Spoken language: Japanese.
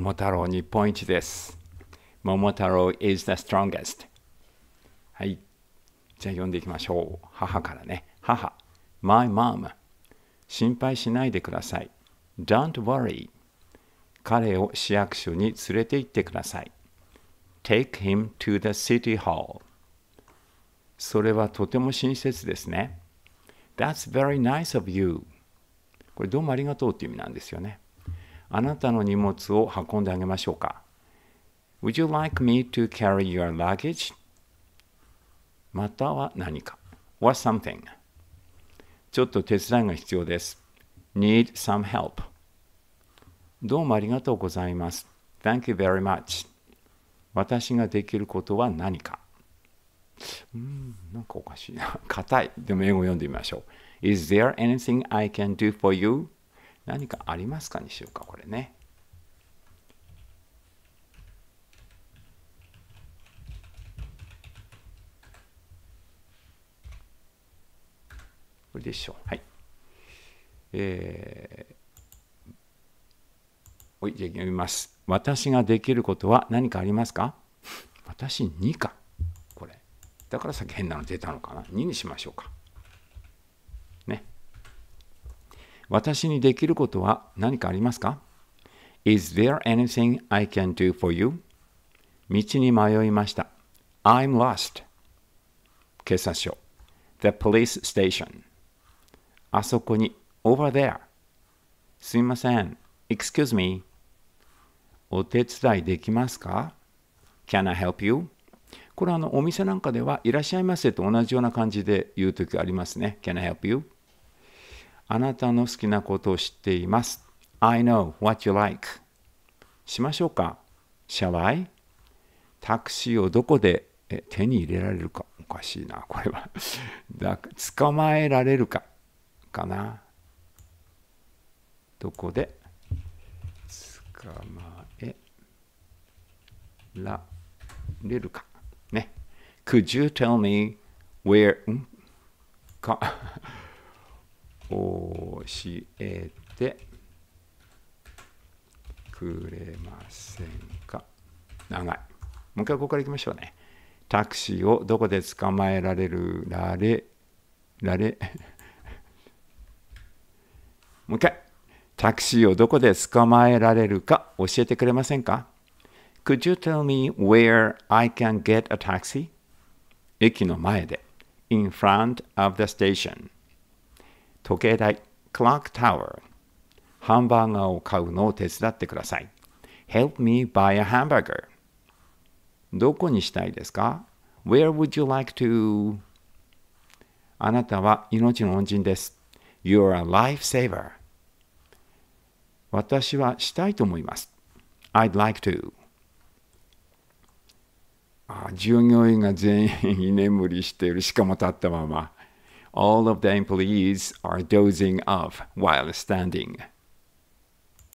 桃太郎日本一です。桃太郎 is the strongest。はい。じゃあ読んでいきましょう。母からね。母。My mom。心配しないでください。Don't worry。彼を市役所に連れて行ってください。Take him to the city hall。それはとても親切ですね。That's very nice of you. これどうもありがとうっていう意味なんですよね。あなたの荷物を運んであげましょうか Would you like me to carry your luggage? または何か ?What something ちょっと手伝いが必要です Need some help どうもありがとうございます Thank you very much 私ができることは何かうんなんかおかしいな硬いでも英語を読んでみましょう Is there anything I can do for you? 何かありますかにしようか、これね。これでしょう。はい。えー、おい、じゃあ読みます。私ができることは何かありますか 私2か。これ。だからさっき変なの出たのかな。2にしましょうか。私にできることは何かありますか ?Is there anything I can do for you? 道に迷いました。I'm lost. 警察署 The police station. あそこに over there. すみません。Excuse me. お手伝いできますか ?Can I help you? これあのお店なんかでは、いらっしゃいませと同じような感じで言うときありますね。Can I help you? あなたの好きなことを知っています。I know what you like. しましょうか。Shall I? タクシーをどこで手に入れられるか。おかしいな、これは。だ捕まえられるか。かな。どこで捕まえられるか。ね。Could you tell me where んか お教えてくれませんか長い。もう一回ここから行きましょうね。タクシーをどこで捕まえられるられ、られ、もう一回。タクシーをどこで捕まえられるか教えてくれませんか Could you tell me where I can get a taxi? 駅の前で。In front of the station. 時計台。Clock Tower ハンバーガーを買うのを手伝ってください。Help me buy a hamburger. どこにしたいですか ?Where would you like to? あなたは命の恩人です。You're a lifesaver. 私はしたいと思います。I'd like to. ああ従業員が全員居眠りしているしかも立ったまま all of the employees are dozing off while standing.